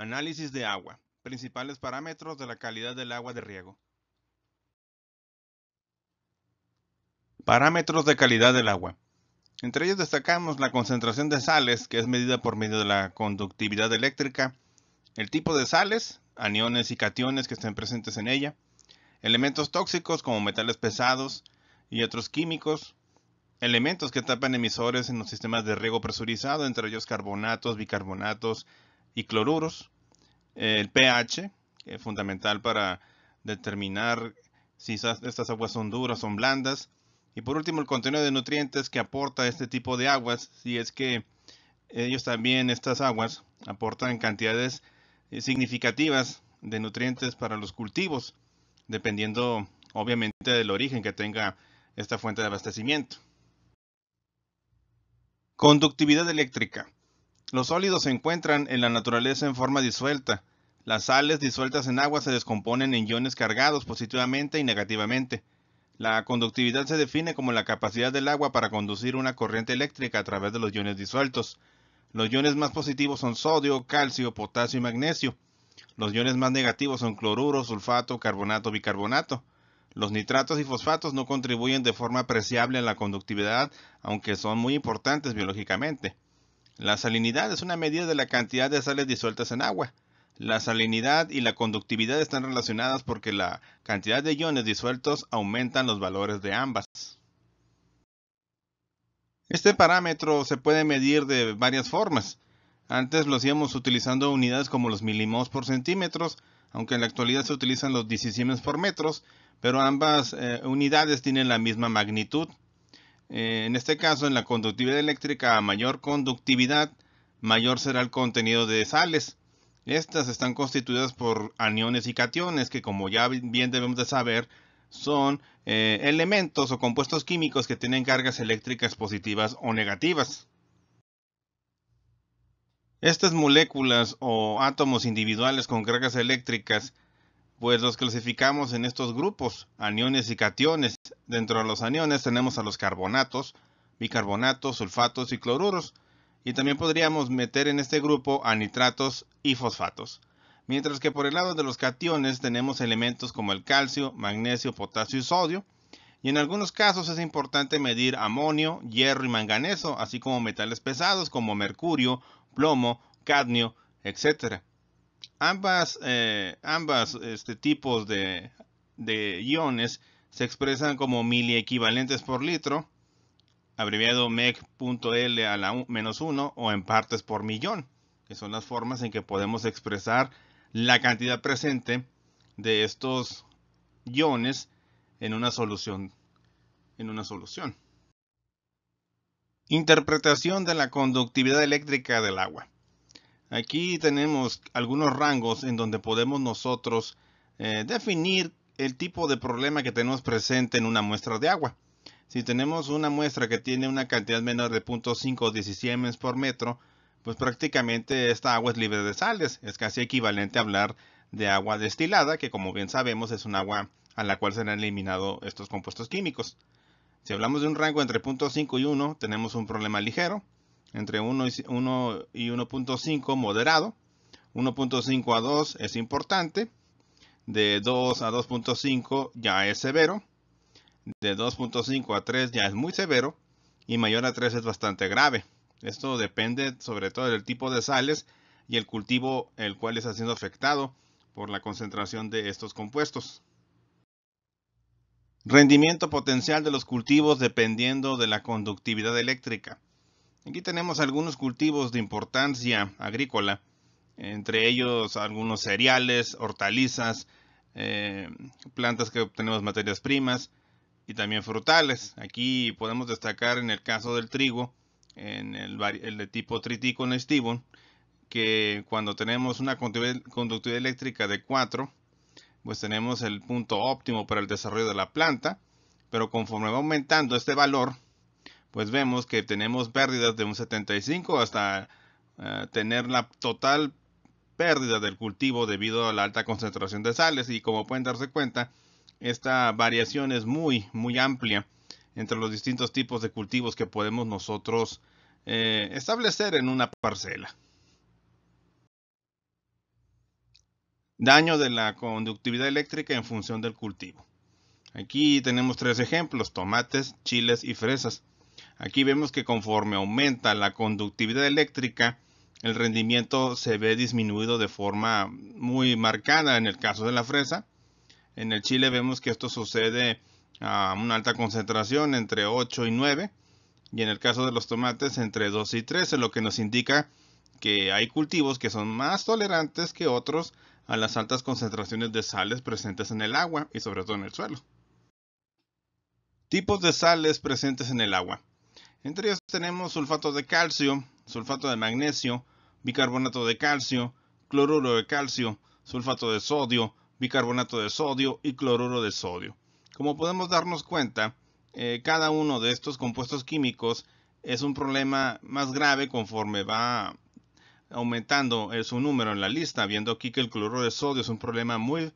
Análisis de agua. Principales parámetros de la calidad del agua de riego. Parámetros de calidad del agua. Entre ellos destacamos la concentración de sales, que es medida por medio de la conductividad eléctrica, el tipo de sales, aniones y cationes que estén presentes en ella, elementos tóxicos como metales pesados y otros químicos, elementos que tapan emisores en los sistemas de riego presurizado, entre ellos carbonatos, bicarbonatos, y cloruros. El pH, que es fundamental para determinar si estas aguas son duras, son blandas. Y por último, el contenido de nutrientes que aporta este tipo de aguas, si es que ellos también, estas aguas, aportan cantidades eh, significativas de nutrientes para los cultivos, dependiendo obviamente del origen que tenga esta fuente de abastecimiento. Conductividad eléctrica. Los sólidos se encuentran en la naturaleza en forma disuelta. Las sales disueltas en agua se descomponen en iones cargados positivamente y negativamente. La conductividad se define como la capacidad del agua para conducir una corriente eléctrica a través de los iones disueltos. Los iones más positivos son sodio, calcio, potasio y magnesio. Los iones más negativos son cloruro, sulfato, carbonato, bicarbonato. Los nitratos y fosfatos no contribuyen de forma apreciable a la conductividad, aunque son muy importantes biológicamente. La salinidad es una medida de la cantidad de sales disueltas en agua. La salinidad y la conductividad están relacionadas porque la cantidad de iones disueltos aumentan los valores de ambas. Este parámetro se puede medir de varias formas. Antes lo hacíamos utilizando unidades como los milimoles por centímetros, aunque en la actualidad se utilizan los decimales por metros, pero ambas eh, unidades tienen la misma magnitud. Eh, en este caso, en la conductividad eléctrica, a mayor conductividad, mayor será el contenido de sales. Estas están constituidas por aniones y cationes, que como ya bien debemos de saber, son eh, elementos o compuestos químicos que tienen cargas eléctricas positivas o negativas. Estas moléculas o átomos individuales con cargas eléctricas, pues los clasificamos en estos grupos, aniones y cationes, Dentro de los aniones tenemos a los carbonatos, bicarbonatos, sulfatos y cloruros, y también podríamos meter en este grupo a nitratos y fosfatos. Mientras que por el lado de los cationes tenemos elementos como el calcio, magnesio, potasio y sodio, y en algunos casos es importante medir amonio, hierro y manganeso, así como metales pesados como mercurio, plomo, cadmio, etc. Ambas, eh, este, tipos de iones se expresan como miliequivalentes por litro, abreviado meg.l a la menos 1 o en partes por millón, que son las formas en que podemos expresar la cantidad presente de estos iones en una solución. En una solución. Interpretación de la conductividad eléctrica del agua. Aquí tenemos algunos rangos en donde podemos nosotros eh, definir el tipo de problema que tenemos presente en una muestra de agua. Si tenemos una muestra que tiene una cantidad menor de 0.5 o 17 por metro, pues prácticamente esta agua es libre de sales. Es casi equivalente a hablar de agua destilada, que como bien sabemos es un agua a la cual se han eliminado estos compuestos químicos. Si hablamos de un rango entre 0.5 y 1, tenemos un problema ligero. Entre 1 y 1.5, moderado. 1.5 a 2 es importante. De 2 a 2.5 ya es severo. De 2.5 a 3 ya es muy severo. Y mayor a 3 es bastante grave. Esto depende sobre todo del tipo de sales y el cultivo el cual está siendo afectado por la concentración de estos compuestos. Rendimiento potencial de los cultivos dependiendo de la conductividad eléctrica. Aquí tenemos algunos cultivos de importancia agrícola entre ellos algunos cereales, hortalizas, eh, plantas que obtenemos materias primas y también frutales. Aquí podemos destacar en el caso del trigo, en el, el de tipo triticum Stevon, que cuando tenemos una conductividad eléctrica de 4, pues tenemos el punto óptimo para el desarrollo de la planta, pero conforme va aumentando este valor, pues vemos que tenemos pérdidas de un 75 hasta eh, tener la total pérdida del cultivo debido a la alta concentración de sales y como pueden darse cuenta, esta variación es muy, muy amplia entre los distintos tipos de cultivos que podemos nosotros eh, establecer en una parcela. Daño de la conductividad eléctrica en función del cultivo. Aquí tenemos tres ejemplos, tomates, chiles y fresas. Aquí vemos que conforme aumenta la conductividad eléctrica, el rendimiento se ve disminuido de forma muy marcada en el caso de la fresa. En el chile vemos que esto sucede a una alta concentración entre 8 y 9 y en el caso de los tomates entre 2 y 13, lo que nos indica que hay cultivos que son más tolerantes que otros a las altas concentraciones de sales presentes en el agua y sobre todo en el suelo. Tipos de sales presentes en el agua. Entre ellos tenemos sulfato de calcio, sulfato de magnesio, bicarbonato de calcio, cloruro de calcio, sulfato de sodio, bicarbonato de sodio y cloruro de sodio. Como podemos darnos cuenta, eh, cada uno de estos compuestos químicos es un problema más grave conforme va aumentando eh, su número en la lista, viendo aquí que el cloruro de sodio es un problema muy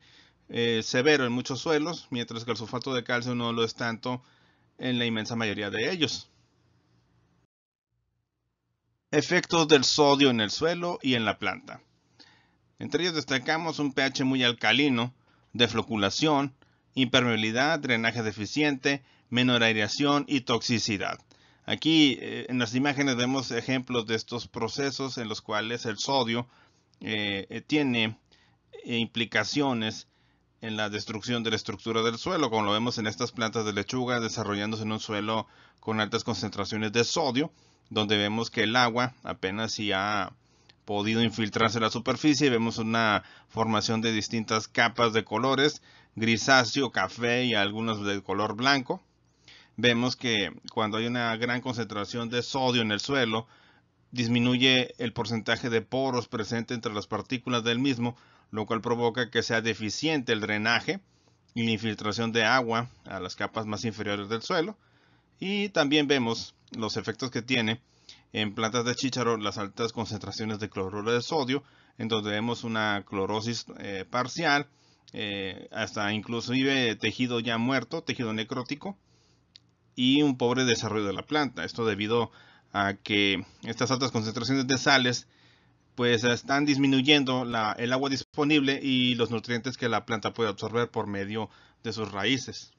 eh, severo en muchos suelos, mientras que el sulfato de calcio no lo es tanto en la inmensa mayoría de ellos. Efectos del sodio en el suelo y en la planta. Entre ellos destacamos un pH muy alcalino, defloculación, impermeabilidad, drenaje deficiente, menor aireación y toxicidad. Aquí eh, en las imágenes vemos ejemplos de estos procesos en los cuales el sodio eh, eh, tiene implicaciones en la destrucción de la estructura del suelo, como lo vemos en estas plantas de lechuga desarrollándose en un suelo con altas concentraciones de sodio donde vemos que el agua apenas si ha podido infiltrarse la superficie vemos una formación de distintas capas de colores, grisáceo, café y algunos de color blanco. Vemos que cuando hay una gran concentración de sodio en el suelo, disminuye el porcentaje de poros presente entre las partículas del mismo, lo cual provoca que sea deficiente el drenaje y la infiltración de agua a las capas más inferiores del suelo. Y también vemos los efectos que tiene en plantas de chícharo las altas concentraciones de cloruro de sodio, en donde vemos una clorosis eh, parcial, eh, hasta inclusive tejido ya muerto, tejido necrótico, y un pobre desarrollo de la planta. Esto debido a que estas altas concentraciones de sales pues están disminuyendo el agua disponible y los nutrientes que la planta puede absorber por medio de sus raíces.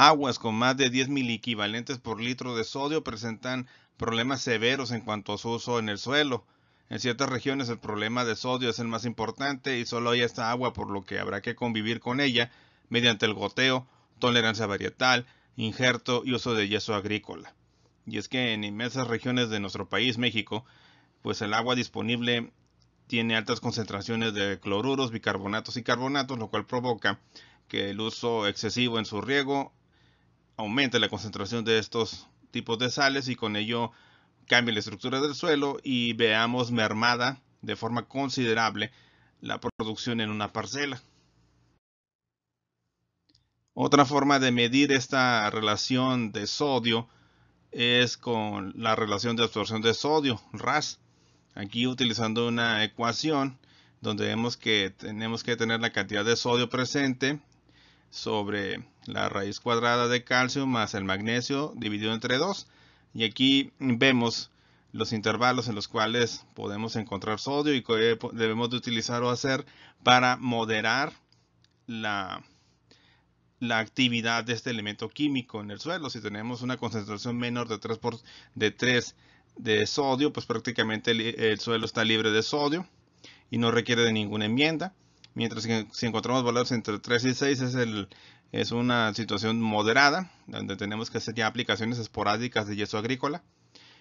Aguas con más de 10 mil equivalentes por litro de sodio presentan problemas severos en cuanto a su uso en el suelo. En ciertas regiones el problema de sodio es el más importante y solo hay esta agua por lo que habrá que convivir con ella mediante el goteo, tolerancia varietal, injerto y uso de yeso agrícola. Y es que en inmensas regiones de nuestro país, México, pues el agua disponible tiene altas concentraciones de cloruros, bicarbonatos y carbonatos, lo cual provoca que el uso excesivo en su riego aumenta la concentración de estos tipos de sales y con ello cambia la estructura del suelo y veamos mermada de forma considerable la producción en una parcela. Otra forma de medir esta relación de sodio es con la relación de absorción de sodio, RAS. Aquí utilizando una ecuación donde vemos que tenemos que tener la cantidad de sodio presente sobre la raíz cuadrada de calcio más el magnesio dividido entre 2. Y aquí vemos los intervalos en los cuales podemos encontrar sodio y debemos de utilizar o hacer para moderar la, actividad de este elemento químico en el suelo. Si tenemos una concentración menor de 3, de, 3 de sodio, pues prácticamente el suelo está libre de sodio y no requiere de ninguna enmienda. Mientras que si encontramos valores entre 3 y 6 es, una situación moderada, donde tenemos que hacer ya aplicaciones esporádicas de yeso agrícola.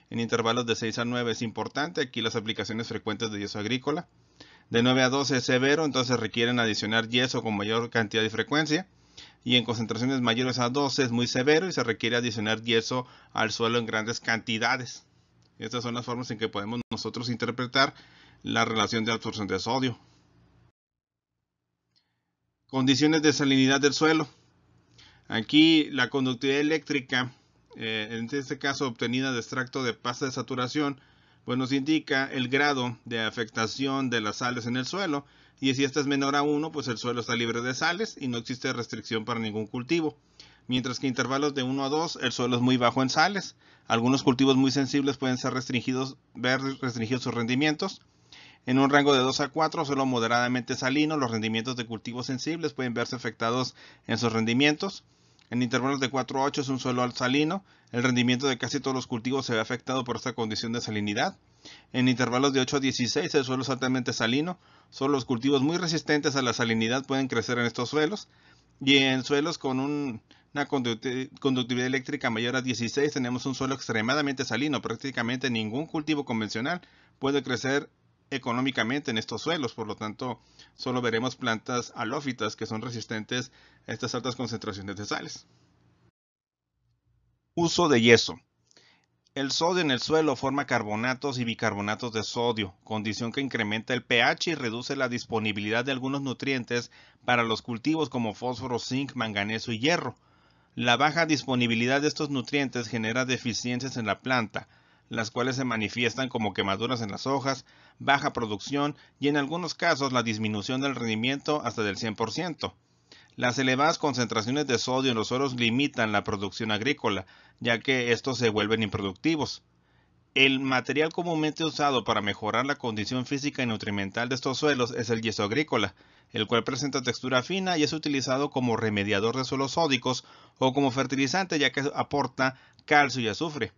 En intervalos de 6 a 9 es importante, aquí las aplicaciones frecuentes de yeso agrícola. De 9 a 12 es severo, entonces requieren adicionar yeso con mayor cantidad y frecuencia. Y en concentraciones mayores a 12 es muy severo y se requiere adicionar yeso al suelo en grandes cantidades. Estas son las formas en que podemos nosotros interpretar la relación de absorción de sodio. Condiciones de salinidad del suelo. Aquí la conductividad eléctrica, eh, en este caso obtenida de extracto de pasta de saturación, pues nos indica el grado de afectación de las sales en el suelo. Y si esta es menor a 1, pues el suelo está libre de sales y no existe restricción para ningún cultivo. Mientras que intervalos de 1 a 2, el suelo es muy bajo en sales. Algunos cultivos muy sensibles pueden ser restringidos, ver restringidos sus rendimientos. En un rango de 2 a 4, suelo moderadamente salino, los rendimientos de cultivos sensibles pueden verse afectados en sus rendimientos. En intervalos de 4 a 8 es un suelo salino, el rendimiento de casi todos los cultivos se ve afectado por esta condición de salinidad. En intervalos de 8 a 16 el suelo es altamente salino, solo los cultivos muy resistentes a la salinidad pueden crecer en estos suelos. Y en suelos con una conductividad eléctrica mayor a 16 tenemos un suelo extremadamente salino, prácticamente ningún cultivo convencional puede crecer económicamente en estos suelos, por lo tanto solo veremos plantas alófitas que son resistentes a estas altas concentraciones de sales. Uso de yeso. El sodio en el suelo forma carbonatos y bicarbonatos de sodio, condición que incrementa el pH y reduce la disponibilidad de algunos nutrientes para los cultivos como fósforo, zinc, manganeso y hierro. La baja disponibilidad de estos nutrientes genera deficiencias en la planta, las cuales se manifiestan como quemaduras en las hojas, baja producción y en algunos casos la disminución del rendimiento hasta del 100%. Las elevadas concentraciones de sodio en los suelos limitan la producción agrícola, ya que estos se vuelven improductivos. El material comúnmente usado para mejorar la condición física y nutrimental de estos suelos es el yeso agrícola, el cual presenta textura fina y es utilizado como remediador de suelos sódicos o como fertilizante ya que aporta calcio y azufre.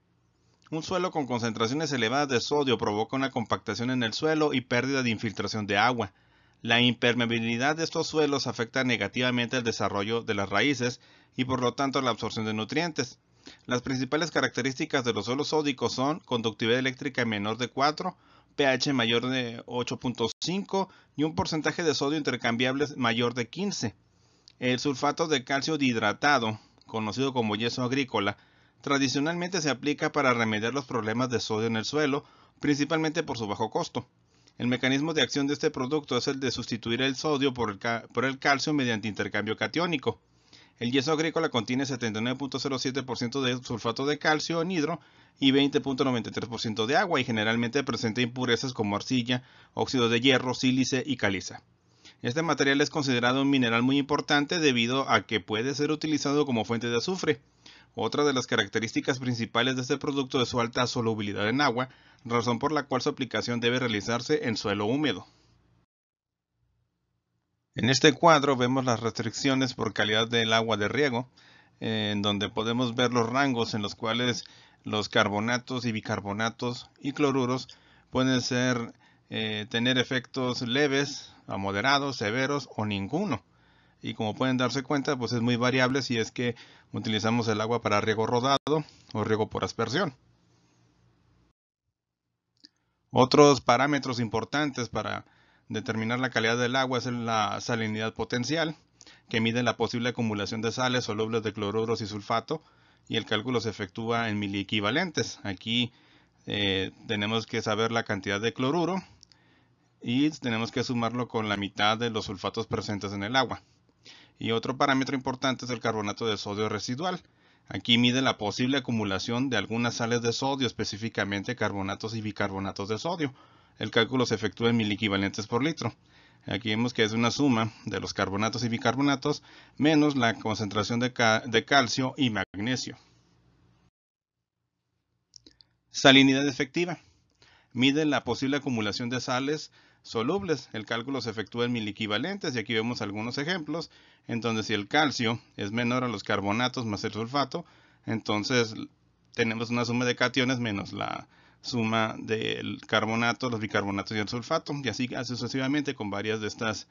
Un suelo con concentraciones elevadas de sodio provoca una compactación en el suelo y pérdida de infiltración de agua. La impermeabilidad de estos suelos afecta negativamente el desarrollo de las raíces y por lo tanto la absorción de nutrientes. Las principales características de los suelos sódicos son conductividad eléctrica menor de 4, pH mayor de 8.5 y un porcentaje de sodio intercambiable mayor de 15. El sulfato de calcio dihidratado, conocido como yeso agrícola, tradicionalmente se aplica para remediar los problemas de sodio en el suelo, principalmente por su bajo costo. El mecanismo de acción de este producto es el de sustituir el sodio por el, calcio mediante intercambio catiónico. El yeso agrícola contiene 79.07% de sulfato de calcio anhidro y 20.93% de agua y generalmente presenta impurezas como arcilla, óxido de hierro, sílice y caliza. Este material es considerado un mineral muy importante debido a que puede ser utilizado como fuente de azufre. Otra de las características principales de este producto es su alta solubilidad en agua, razón por la cual su aplicación debe realizarse en suelo húmedo. En este cuadro vemos las restricciones por calidad del agua de riego, en donde podemos ver los rangos en los cuales los carbonatos y bicarbonatos y cloruros pueden ser, eh, tener efectos leves a moderados, severos o ninguno y como pueden darse cuenta pues es muy variable si es que utilizamos el agua para riego rodado o riego por aspersión. Otros parámetros importantes para determinar la calidad del agua es la salinidad potencial, que mide la posible acumulación de sales solubles de cloruros y sulfato, y el cálculo se efectúa en miliequivalentes. Aquí eh, tenemos que saber la cantidad de cloruro y tenemos que sumarlo con la mitad de los sulfatos presentes en el agua. Y otro parámetro importante es el carbonato de sodio residual. Aquí mide la posible acumulación de algunas sales de sodio, específicamente carbonatos y bicarbonatos de sodio. El cálculo se efectúa en mil equivalentes por litro. Aquí vemos que es una suma de los carbonatos y bicarbonatos menos la concentración de, de calcio y magnesio. Salinidad efectiva. Mide la posible acumulación de sales solubles. El cálculo se efectúa en mil equivalentes y aquí vemos algunos ejemplos. Entonces si el calcio es menor a los carbonatos más el sulfato, entonces tenemos una suma de cationes menos la suma del carbonato, los bicarbonatos y el sulfato. Y así sucesivamente con varias de estas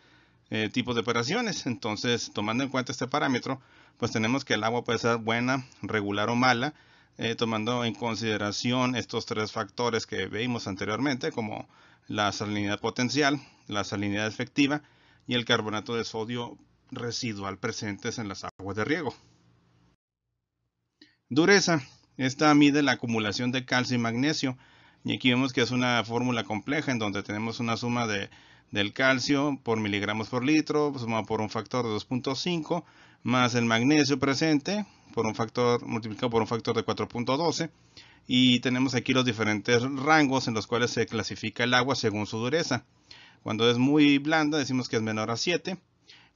eh, tipos de operaciones. Entonces tomando en cuenta este parámetro, pues tenemos que el agua puede ser buena, regular o mala eh, tomando en consideración estos tres factores que vimos anteriormente, como la salinidad potencial, la salinidad efectiva y el carbonato de sodio residual presentes en las aguas de riego. Dureza. Esta mide la acumulación de calcio y magnesio. Y aquí vemos que es una fórmula compleja en donde tenemos una suma de del calcio por miligramos por litro, sumado por un factor de 2.5, más el magnesio presente por un factor multiplicado por un factor de 4.12 y tenemos aquí los diferentes rangos en los cuales se clasifica el agua según su dureza. Cuando es muy blanda decimos que es menor a 7,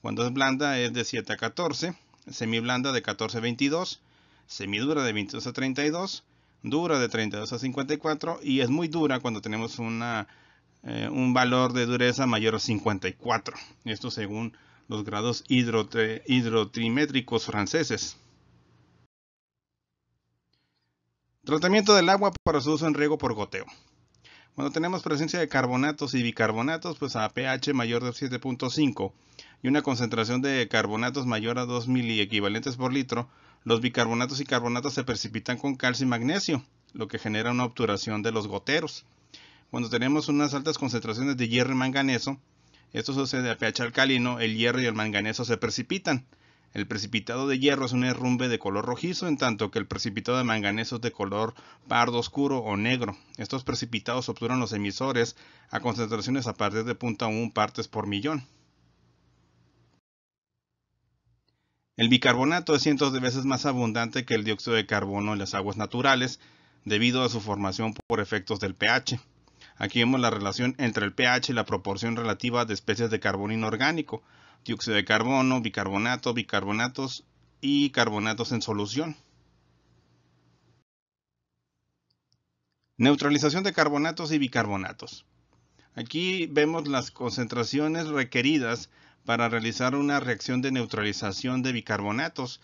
cuando es blanda es de 7 a 14, semiblanda de 14 a 22, semidura de 22 a 32, dura de 32 a 54 y es muy dura cuando tenemos una eh, un valor de dureza mayor a 54. Esto según los grados hidrotrimétricos franceses. Tratamiento del agua para su uso en riego por goteo. Cuando tenemos presencia de carbonatos y bicarbonatos, pues a pH mayor de 7.5 y una concentración de carbonatos mayor a 2 miliequivalentes por litro, los bicarbonatos y carbonatos se precipitan con calcio y magnesio, lo que genera una obturación de los goteros. Cuando tenemos unas altas concentraciones de hierro y manganeso, esto sucede a pH alcalino, el hierro y el manganeso se precipitan. El precipitado de hierro es un herrumbe de color rojizo, en tanto que el precipitado de manganeso es de color pardo oscuro o negro. Estos precipitados obturan los emisores a concentraciones a partir de 0.1 partes por millón. El bicarbonato es cientos de veces más abundante que el dióxido de carbono en las aguas naturales, debido a su formación por efectos del pH. Aquí vemos la relación entre el pH y la proporción relativa de especies de carbono inorgánico, dióxido de carbono, bicarbonato, bicarbonatos y carbonatos en solución. Neutralización de carbonatos y bicarbonatos. Aquí vemos las concentraciones requeridas para realizar una reacción de neutralización de bicarbonatos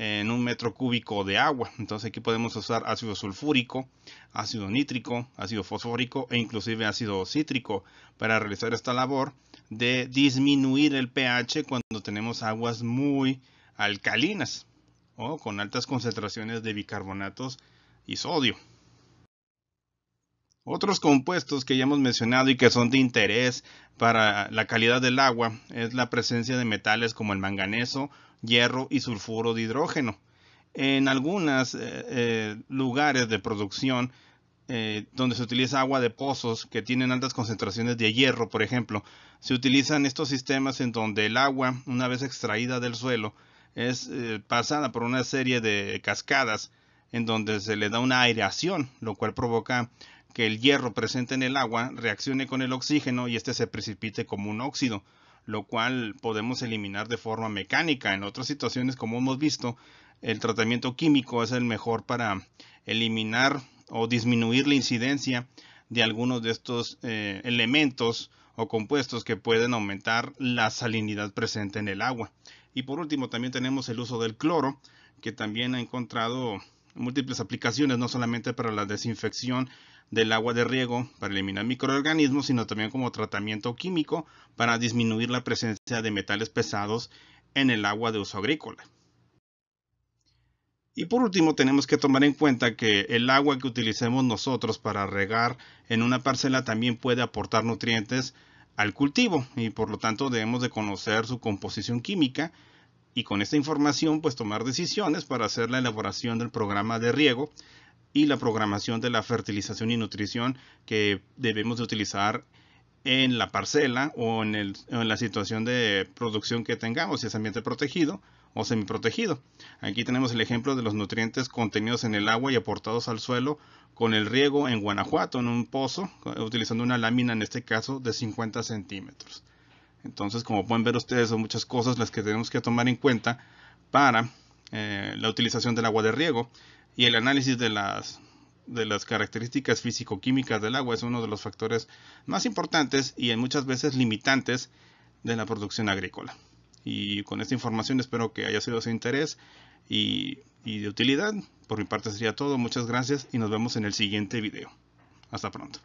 en un metro cúbico de agua. Entonces aquí podemos usar ácido sulfúrico, ácido nítrico, ácido fosfórico e inclusive ácido cítrico para realizar esta labor de disminuir el pH cuando tenemos aguas muy alcalinas o con altas concentraciones de bicarbonatos y sodio. Otros compuestos que ya hemos mencionado y que son de interés para la calidad del agua es la presencia de metales como el manganeso hierro y sulfuro de hidrógeno. En algunos eh, eh, lugares de producción eh, donde se utiliza agua de pozos que tienen altas concentraciones de hierro, por ejemplo, se utilizan estos sistemas en donde el agua, una vez extraída del suelo, es pasada por una serie de cascadas en donde se le da una aireación, lo cual provoca que el hierro presente en el agua reaccione con el oxígeno y este se precipite como un óxido, lo cual podemos eliminar de forma mecánica. En otras situaciones, como hemos visto, el tratamiento químico es el mejor para eliminar o disminuir la incidencia de algunos de estos eh, elementos o compuestos que pueden aumentar la salinidad presente en el agua. Y por último, también tenemos el uso del cloro, que también ha encontrado múltiples aplicaciones, no solamente para la desinfección del agua de riego para eliminar microorganismos, sino también como tratamiento químico para disminuir la presencia de metales pesados en el agua de uso agrícola. Y por último, tenemos que tomar en cuenta que el agua que utilicemos nosotros para regar en una parcela también puede aportar nutrientes al cultivo y por lo tanto debemos de conocer su composición química y con esta información pues tomar decisiones para hacer la elaboración del programa de riego y la programación de la fertilización y nutrición que debemos de utilizar en la parcela o en, la situación de producción que tengamos, si es ambiente protegido o semiprotegido. Aquí tenemos el ejemplo de los nutrientes contenidos en el agua y aportados al suelo con el riego en Guanajuato, en un pozo, utilizando una lámina en este caso de 50 centímetros. Entonces, como pueden ver ustedes, son muchas cosas las que tenemos que tomar en cuenta para eh, la utilización del agua de riego y el análisis de las, de las características físico-químicas del agua es uno de los factores más importantes y en muchas veces limitantes de la producción agrícola. Y con esta información espero que haya sido de su interés y, y de utilidad. Por mi parte sería todo, muchas gracias y nos vemos en el siguiente video. Hasta pronto.